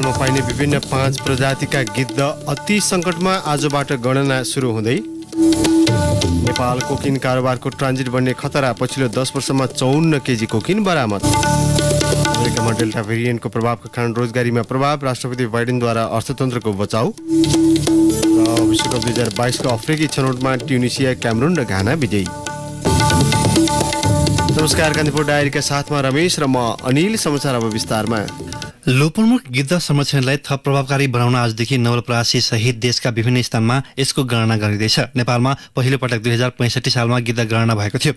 नेपालमा पाइने विभिन्न पाँच प्रजातिका गिद्ध अति सङ्कटमा आजबाट गणना सुरु हुँदै नेपाल कोकिन कारोबारको ट्रान्जिट बन्ने खतरा पछिल्लो दस वर्षमा चौन्न केजी कोकिन बरामद अमेरिकामा डेल्टा भेरिएन्टको प्रभावका कारण रोजगारीमा प्रभाव राष्ट्रपति बाइडेनद्वारा अर्थतन्त्रको बचाउ र विश्वकप दुई हजार बाइसको अफ्रिकी छनौटमा ट्युनिसिया क्यामरुन र घाना विजयी नमस्कार कान्तिपुर डायरीका साथमा रमेश र म अनिल समाचार अब विस्तारमा लोपोन्मुख गिद्ध संरक्षणलाई थप प्रभावकारी बनाउन आजदेखि नवलप्रासी सहित देशका विभिन्न स्थानमा यसको गणना गरिँदैछ नेपालमा पहिलो पटक दुई हजार पैँसठी सालमा गिद्ध गणना भएको थियो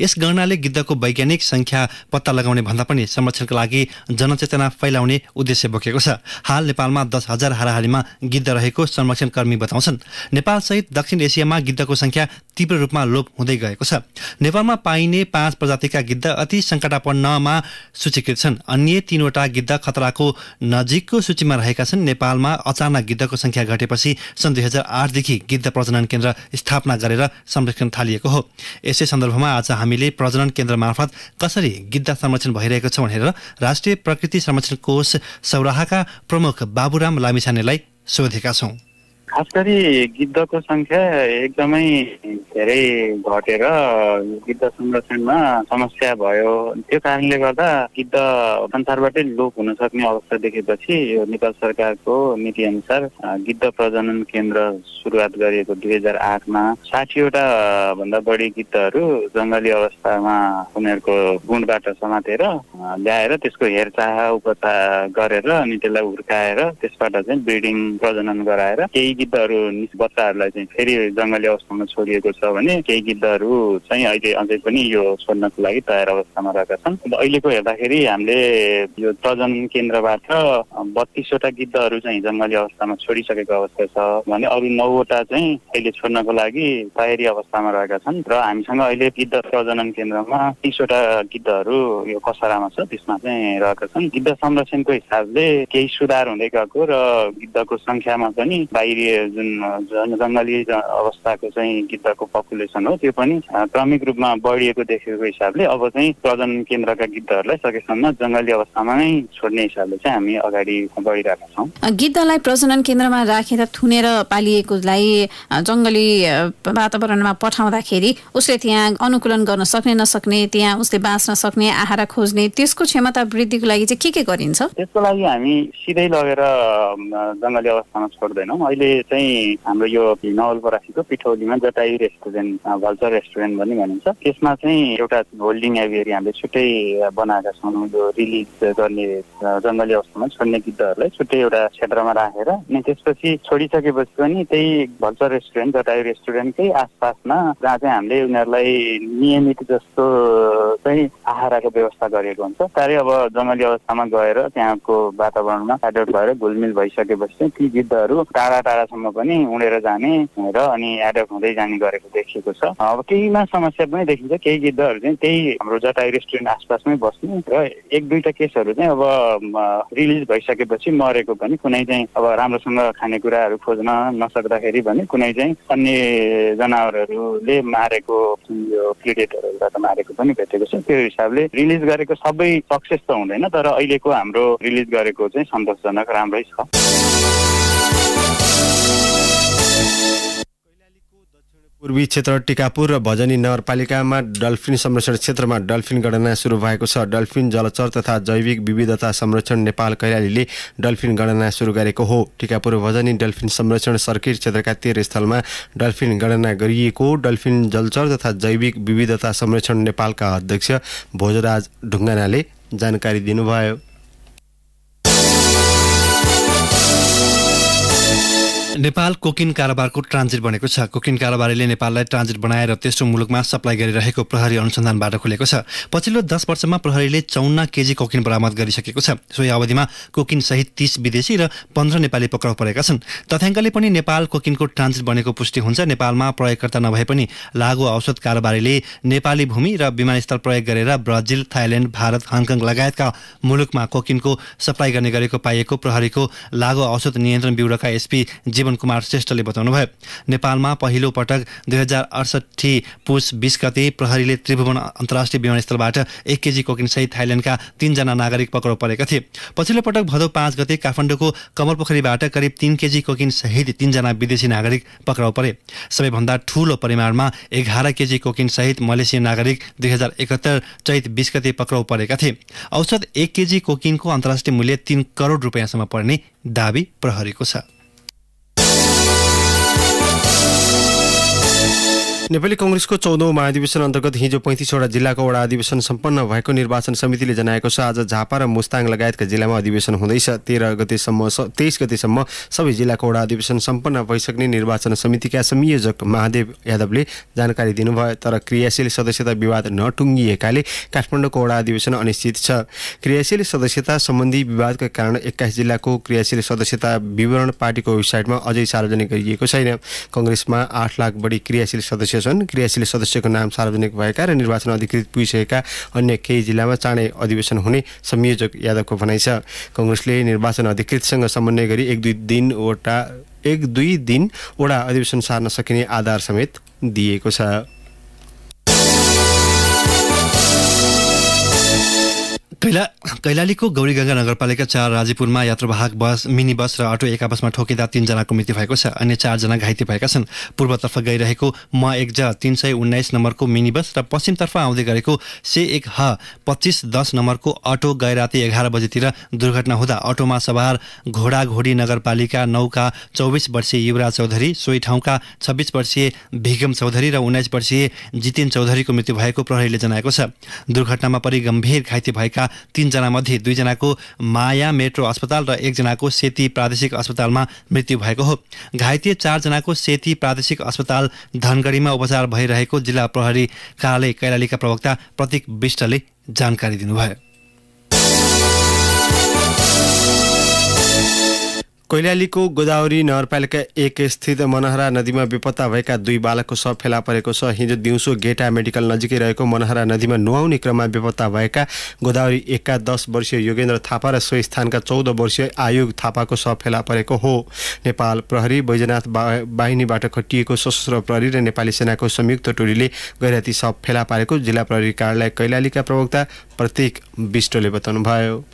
यस गणनाले गिद्धको वैज्ञानिक संख्या पत्ता लगाउने भन्दा पनि संरक्षणका लागि जनचेतना फैलाउने उद्देश्य बोकेको छ हाल नेपालमा दस हजार हाराहारीमा गिद्ध रहेको संरक्षणकर्मी बताउँछन् नेपालसहित दक्षिण एसियामा गिद्धको संख्या तीव्र रूपमा लोप हुँदै गएको छ नेपालमा पाइने पाँच प्रजातिका गिद्ध अति सङ्कटापन्नमा सूचीकृत छन् अन्य तीनवटा गिद्ध खतरा को नजिकको सूचीमा रहेका छन् नेपालमा अचानक गिद्धको सङ्ख्या घटेपछि सन् दुई हजार आठदेखि गिद्ध प्रजनन केन्द्र स्थापना गरेर संरक्षण थालिएको हो यसै सन्दर्भमा आज हामीले प्रजनन केन्द्र मार्फत कसरी गिद्ध संरक्षण भइरहेको छ भनेर राष्ट्रिय प्रकृति संरक्षण कोष सौराहाका प्रमुख बाबुराम लामिछानेलाई सोधेका छौँ खास गरी गिद्धको सङ्ख्या एकदमै धेरै घटेर गिद्ध संरक्षणमा समस्या भयो त्यो कारणले गर्दा गिद्ध संसारबाटै लोप हुन सक्ने अवस्था देखेपछि यो नेपाल सरकारको नीति अनुसार गिद्ध प्रजनन केन्द्र सुरुवात गरिएको दुई हजार आठमा साठीवटा भन्दा बढी गिद्धहरू जङ्गली अवस्थामा उनीहरूको गुणबाट समातेर ल्याएर त्यसको हेरचाह उपचार गरेर अनि त्यसलाई हुर्काएर त्यसबाट चाहिँ ब्रिडिङ प्रजनन गराएर केही गिद्धहरू बच्चाहरूलाई चाहिँ फेरि जङ्गली अवस्थामा छोडिएको छ भने केही गिद्धहरू चाहिँ अहिले अझै पनि यो छोड्नको लागि तयार अवस्थामा रहेका छन् अब अहिलेको हेर्दाखेरि हामीले यो प्रजनन केन्द्रबाट बत्तिसवटा गिद्धहरू चाहिँ जङ्गली अवस्थामा छोडिसकेको अवस्था छ भने अरू नौवटा चाहिँ अहिले छोड्नको लागि तयारी अवस्थामा रहेका छन् र हामीसँग अहिले गिद्ध प्रजनन केन्द्रमा तिसवटा गिद्धहरू यो कसारामा छ त्यसमा चाहिँ रहेका छन् गिद्ध संरक्षणको हिसाबले केही सुधार हुँदै गएको र गिद्धको सङ्ख्यामा पनि बाहिरी जुन जङ्गली अवस्थाको चाहिँ गिद्धको पपुलेसन हो त्यो पनि क्रमिक रूपमा बढिएको देखेको हिसाबले अब चाहिँ प्रजन केन्द्रका गिद्धहरूलाई सकेसम्म जङ्गली अवस्थामा नै छोड्ने हिसाबले चाहिँ हामी अगाडि बढिरहेका छौँ गिद्धलाई प्रजनन केन्द्रमा राखेर थुनेर पालिएकोलाई जङ्गली वातावरणमा पठाउँदाखेरि उसले त्यहाँ अनुकूलन गर्न सक्ने नसक्ने त्यहाँ उसले बाँच्न सक्ने आहार खोज्ने त्यसको क्षमता वृद्धिको लागि चाहिँ के के गरिन्छ त्यसको लागि हामी सिधै लगेर जङ्गली अवस्थामा छोड्दैनौँ अहिले चाहिँ हाम्रो यो नवलपरासीको पिठौलीमा जटायु रेस्टुरेन्ट भल्चर रेस्टुरेन्ट पनि भनिन्छ त्यसमा चाहिँ एउटा होल्डिङ एभियरी हामीले छुट्टै बनाएका छौँ यो रिलिज गर्ने जङ्गली अवस्थामा छोड्ने गिद्धहरूलाई छुट्टै एउटा क्षेत्रमा राखेर अनि त्यसपछि छोडिसकेपछि पनि त्यही भल्चर रेस्टुरेन्ट जटायु रेस्टुरेन्टकै आसपासमा जहाँ चाहिँ हामीले उनीहरूलाई नियमित जस्तो चाहिँ आहाराको व्यवस्था गरिएको हुन्छ साह्रै अब जङ्गली अवस्थामा गएर त्यहाँको वातावरणमा एडल्ट भएर घुलमिल भइसकेपछि चाहिँ ती गिद्धहरू टाढा टाढा ठाउँसम्म पनि उडेर जाने र अनि एडप्ट हुँदै जाने गरेको देखिएको छ अब केहीमा समस्या पनि देखिन्छ केही गिद्धहरू चाहिँ त्यही हाम्रो जटायु रेस्टुरेन्ट आसपासमै बस्ने र एक दुईवटा केसहरू चाहिँ अब रिलिज भइसकेपछि मरेको पनि कुनै चाहिँ अब राम्रोसँग खानेकुराहरू खोज्न नसक्दाखेरि भने कुनै चाहिँ अन्य जनावरहरूले मारेको यो क्रिडेटरहरूलाई मारेको पनि भेटेको छ त्यो हिसाबले रिलिज गरेको सबै सक्सेस त हुँदैन तर अहिलेको हाम्रो रिलिज गरेको चाहिँ सन्तोषजनक राम्रै छ पूर्वी क्षेत्र टिकापुर र भजनी नगरपालिकामा डल्फिन संरक्षण क्षेत्रमा डल्फिन गणना सुरु भएको छ डल्फिन जलचर तथा जैविक विविधता संरक्षण नेपाल कैलालीले डल्फिन गणना सुरु गरेको हो टिकापुर भजनी डल्फिन संरक्षण सर्किट क्षेत्रका तेह्र स्थलमा डल्फिन गणना गरिएको डल्फिन जलचर तथा जैविक विविधता संरक्षण नेपालका अध्यक्ष भोजराज ढुङ्गानाले जानकारी दिनुभयो नेपाल कोकिन कारोबारको ट्रान्जिट बनेको छ कोकिन कारोबारीले नेपाललाई ट्रान्जिट बनाएर तेस्रो मुलुकमा सप्लाई गरिरहेको प्रहरी अनुसन्धानबाट खुलेको छ पछिल्लो दस वर्षमा प्रहरीले चौन्न केजी कोकिन बरामद गरिसकेको छ सोही अवधिमा कोकिन सहित तीस विदेशी र पन्ध्र नेपाली पक्राउ परेका छन् तथ्याङ्कले पनि नेपाल कोकिनको ट्रान्जिट बनेको पुष्टि हुन्छ नेपालमा प्रयोगकर्ता नभए पनि लागु औषध कारोबारीले नेपाली भूमि र विमानस्थल प्रयोग गरेर ब्राजिल थाइल्यान्ड भारत हङकङ लगायतका मुलुकमा कोकिनको सप्लाई गर्ने गरेको पाइएको प्रहरीको लागु औषध नियन्त्रण ब्युरोका एसपी जीवन कुमार श्रेष्ठले बताउनु भयो नेपालमा पहिलो पटक दुई हजार अडसठी पुष बिस गते प्रहरीले त्रिभुवन अन्तर्राष्ट्रिय विमानस्थलबाट एक केजी कोकिन सहित थाइल्यान्डका तीनजना नागरिक पक्राउ परेका थिए पछिल्लो पटक भदौ पाँच गते काठमाडौँको कमलपोखरीबाट करिब तिन केजी कोकिन सहित तीनजना विदेशी नागरिक पक्राउ परे सबैभन्दा ठूलो परिमाणमा एघार केजी कोकिन सहित मलेसियन नागरिक दुई हजार एकहत्तर चैत बिस गते पक्राउ परेका थिए औसत एक केजी कोकिनको अन्तर्राष्ट्रिय मूल्य तिन करोड रुपियाँसम्म पर्ने दावी प्रहरीको छ नेपाली कङ्ग्रेसको चौधौँ महाधिवेशन अन्तर्गत हिजो पैँतिसवटा जिल्लाको वडा अधिवेशन सम्पन्न भएको निर्वाचन समितिले जनाएको छ आज झापा र मुस्ताङ लगायतका जिल्लामा अधिवेशन हुँदैछ तेह्र गतिसम्म तेइस गतिसम्म सबै जिल्लाको वडा अधिवेशन सम्पन्न भइसक्ने निर्वाचन समितिका संयोजक महादेव यादवले जानकारी दिनुभयो तर क्रियाशील सदस्यता विवाद नटुङ्गिएकाले काठमाडौँको वडा अधिवेशन अनिश्चित छ क्रियाशील सदस्यता सम्बन्धी विवादका कारण एक्काइस जिल्लाको क्रियाशील सदस्यता विवरण पार्टीको वेबसाइटमा अझै सार्वजनिक गरिएको छैन कङ्ग्रेसमा आठ लाख बढी क्रियाशील सदस्य सदस्य क्रियाशील सदस्यको नाम सार्वजनिक भएका र निर्वाचन अधिकृत पुगिसकेका अन्य केही जिल्लामा चाँडै अधिवेशन हुने संयोजक यादवको भनाइ छ कङ्ग्रेसले निर्वाचन अधिकृतसँग समन्वय गरी एक दुई दिनवटा एक दुई दिन वडा अधिवेशन सार्न सकिने आधार समेत दिएको छ कैला कैलालीको गौरीगङ्गा नगरपालिका चार राजीपुरमा यात्रावाहक बस मिनी बस र अटो एक आपसमा ठोकिँदा तीनजनाको मृत्यु भएको छ अन्य चारजना घाइते भएका छन् पूर्वतर्फ गइरहेको म एक ज तिन सय उन्नाइस नम्बरको मिनी बस र पश्चिमतर्फ आउँदै गरेको से एक ह पच्चिस दस नम्बरको अटो गए राति एघार बजेतिर दुर्घटना हुँदा अटोमा सवार घोडाघोडी नगरपालिका नौका चौबिस वर्षीय युवराज चौधरी सोही ठाउँका छब्बिस वर्षीय भिगम चौधरी र उन्नाइस वर्षीय जितिन चौधरीको मृत्यु भएको प्रहरीले जनाएको छ दुर्घटनामा परि गम्भीर घाइते भएका तीनजना मध्ये दुईजनाको माया मेट्रो अस्पताल र एकजनाको सेती प्रादेशिक अस्पतालमा मृत्यु भएको हो घाइते चारजनाको सेती प्रादेशिक अस्पताल धनगढीमा उपचार भइरहेको जिल्ला प्रहरी कार्यालय कैलालीका प्रवक्ता प्रतीक विष्टले जानकारी दिनुभयो कैलालीको गोदावरी नगरपालिका एक स्थित मनहरा नदीमा बेपत्ता भएका दुई बालकको शव फेला परेको छ हिजो दिउँसो गेटा मेडिकल नजिकै रहेको मनहरा नदीमा नुहाउने क्रममा बेपत्ता भएका गोदावरी एकका दस वर्षीय योगेन्द्र थापा र सो स्थानका चौध वर्षीय आयुग थापाको शव फेला परेको हो नेपाल प्रहरी बैजनाथ बाहिनीबाट खटिएको सशस्त्र प्रहरी र नेपाली सेनाको संयुक्त टोलीले गैराती शव फेला पारेको जिल्ला प्रहरी कार्यालय कैलालीका प्रवक्ता प्रतीक विष्टले बताउनुभयो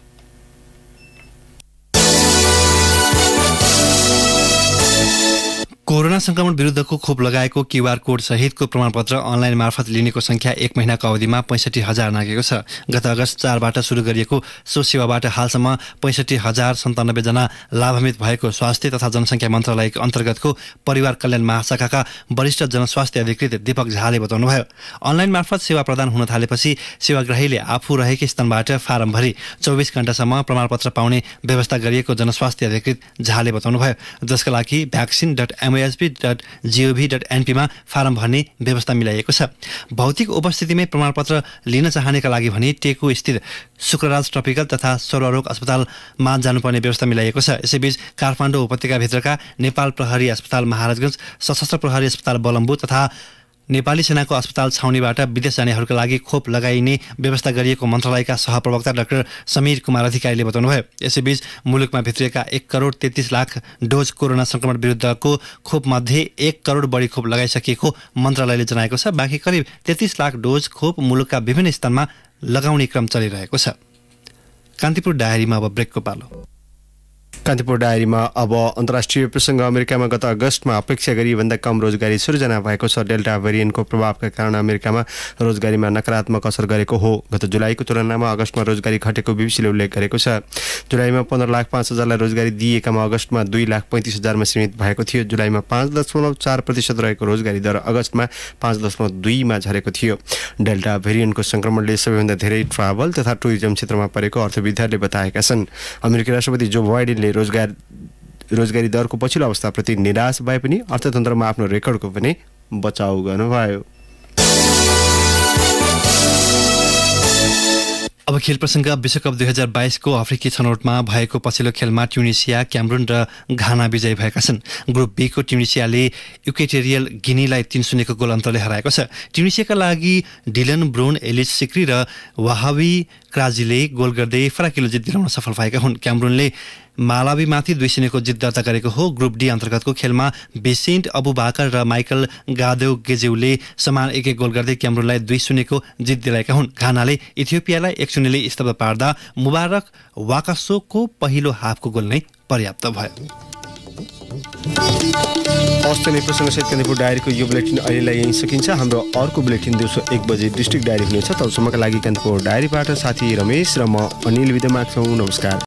कोरोना संक्रमण विरुद्धको खोप लगाएको क्युआर कोड सहितको प्रमाणपत्र अनलाइन मार्फत लिनेको संख्या एक महिनाको अवधिमा पैँसठी हजार नागेको छ गत अगस्त चारबाट सुरु गरिएको सो सेवाबाट हालसम्म पैँसठी हजार सन्तानब्बेजना लाभान्वित भएको स्वास्थ्य तथा जनसङ्ख्या मन्त्रालय अन्तर्गतको परिवार कल्याण महाशाखाका वरिष्ठ जनस्वास्थ्य अधिकृत दीपक झाले बताउनुभयो अनलाइन मार्फत सेवा प्रदान हुन थालेपछि सेवाग्राहीले आफू रहेकै स्थानबाट फारम फारमभरि चौबिस घन्टासम्म प्रमाणपत्र पाउने व्यवस्था गरिएको जनस्वास्थ्य अधिकृत झाले बताउनुभयो जसका लागि vaccine dot OSP dot GOV dot एनपीमा फारम भर्ने व्यवस्था मिलाइएको छ भौतिक उपस्थितिमै प्रमाणपत्र लिन चाहनेका लागि भने टेकु स्थित शुक्रराज ट्रपिकल तथा सर्वरोग अस्पतालमा जानुपर्ने व्यवस्था मिलाइएको छ यसैबीच काठमाडौँ उपत्यकाभित्रका नेपाल प्रहरी अस्पताल महाराजगञ्ज सशस्त्र प्रहरी अस्पताल बलम्बु तथा नेपाली सेनाको अस्पताल छाउनीबाट विदेश जानेहरूका लागि खोप लगाइने व्यवस्था गरिएको मन्त्रालयका सहप्रवक्ता डाक्टर समीर कुमार अधिकारीले बताउनुभयो यसैबीच मुलुकमा भित्रिएका एक करोड तेत्तिस लाख डोज कोरोना सङ्क्रमण विरुद्धको खोपमध्ये एक करोड बढी खोप लगाइसकिएको मन्त्रालयले जनाएको छ बाँकी करिब तेत्तिस लाख डोज खोप मुलुकका विभिन्न स्थानमा लगाउने क्रम चलिरहेको छ कान्तिपुर डायरीमा अब ब्रेकको पालो कान्तिपुर डायरीमा अब अन्तर्राष्ट्रिय प्रसङ्ग अमेरिकामा गत अगस्तमा अपेक्षा गरीभन्दा कम रोजगारी सृजना भएको छ डेल्टा भेरिएन्टको प्रभावका कारण अमेरिकामा रोजगारीमा नकारात्मक असर गरेको हो गत जुलाईको तुलनामा अगस्तमा रोजगारी घटेको बिबिसीले उल्लेख गरेको छ जुलाईमा पन्ध्र लाख पाँच हजारलाई रोजगारी दिएकामा अगस्तमा दुई लाख पैँतिस हजारमा सीमित भएको थियो जुलाईमा पाँच दशमलव चार प्रतिशत रहेको रोजगारी दर अगस्तमा पाँच दशमलव दुईमा झरेको थियो डेल्टा भेरिएन्टको सङ्क्रमणले सबैभन्दा धेरै ट्राभल तथा टुरिज्म क्षेत्रमा परेको अर्थविद्यहरूले बताएका छन् अमेरिकी राष्ट्रपति जो बाइडेनले रोजगार रोजगारी दरको पछिल्लो अवस्थाप्रति निराश भए पनि अर्थतन्त्रमा आफ्नो रेकर्डको पनि बचाउ गर्नुभयो अब खेल प्रसङ्ग विश्वकप दुई हजार बाइसको अफ्रिकी छनौटमा भएको पछिल्लो खेलमा ट्युनिसिया क्यामरुन र घाना विजयी भएका छन् ग्रुप बीको ट्युनिसियाले युकेटेरियल गिनीलाई तिन शून्यको गोल अन्तरले हराएको छ ट्युनिसियाका लागि डिलन ब्रोन एलिस सिक्री र वाहावी क्राजीले गोल गर्दै फराकिलो जित दिलाउन सफल भएका हुन् क्यामरुनले माथि दुई शून्यको जित दर्ता गरेको हो ग्रुप डी अन्तर्गतको खेलमा बेसेन्ट अबुबाकर र माइकल गादेव गेजेउले समान एक एक गोल गर्दै क्यामरूनलाई दुई शून्यको जित दिलाएका हुन् घानाले इथियोपियालाई एक शून्यले स्तब्ध पार्दा मुबारक वाकासोको पहिलो हाफको गोल नै पर्याप्त भयो हस्त डायरीको यो बुलेटिन अहिलेलाई यहीँ सकिन्छ हाम्रो अर्को बुलेटिन दिउँसो एक बजे डिस्ट्रिक्ट डायरी हुनेछ तबसम्मका लागि कालिम्पोङ डायरीबाट साथी रमेश र म अनिल विदा छौँ नमस्कार